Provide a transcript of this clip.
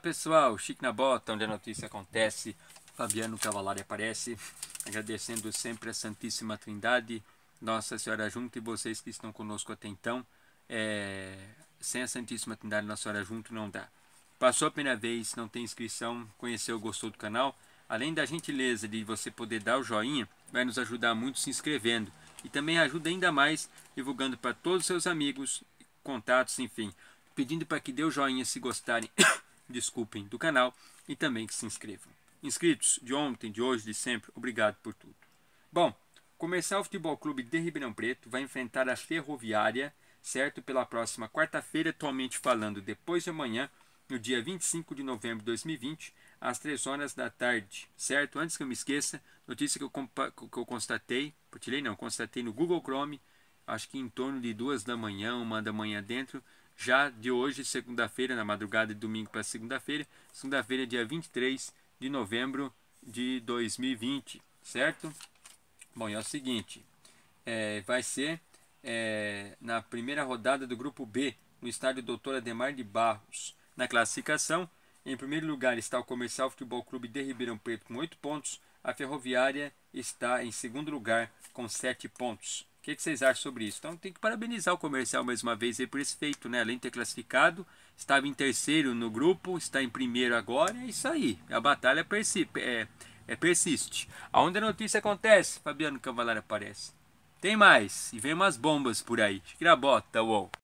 pessoal, Chique na Bota, onde a notícia acontece, Fabiano Cavalari aparece, agradecendo sempre a Santíssima Trindade, Nossa Senhora junto e vocês que estão conosco até então. É... Sem a Santíssima Trindade Nossa Senhora junto não dá. Passou a primeira vez, não tem inscrição, conheceu, gostou do canal? Além da gentileza de você poder dar o joinha, vai nos ajudar muito se inscrevendo e também ajuda ainda mais divulgando para todos os seus amigos, contatos, enfim, pedindo para que dê o joinha se gostarem desculpem, do canal e também que se inscrevam. Inscritos de ontem, de hoje, de sempre, obrigado por tudo. Bom, Comercial Futebol Clube de Ribeirão Preto vai enfrentar a Ferroviária, certo? Pela próxima quarta-feira, atualmente falando depois de amanhã, no dia 25 de novembro de 2020, às 3 horas da tarde, certo? Antes que eu me esqueça, notícia que eu, que eu constatei, partilhei não, constatei no Google Chrome, acho que em torno de 2 da manhã, 1 da manhã dentro, já de hoje, segunda-feira, na madrugada de domingo para segunda-feira, segunda-feira, dia 23 de novembro de 2020, certo? Bom, é o seguinte, é, vai ser é, na primeira rodada do grupo B, no estádio Doutor Ademar de Barros. Na classificação, em primeiro lugar está o Comercial Futebol Clube de Ribeirão Preto com 8 pontos, a Ferroviária está em segundo lugar com 7 pontos que, que vocês acham sobre isso? Então tem que parabenizar o comercial mais uma vez aí por esse feito, né? Além de ter classificado, estava em terceiro no grupo, está em primeiro agora, é isso aí. A batalha persi é, é, persiste. Aonde a notícia acontece, Fabiano Cavalari aparece. Tem mais, e vem umas bombas por aí. bota, uou.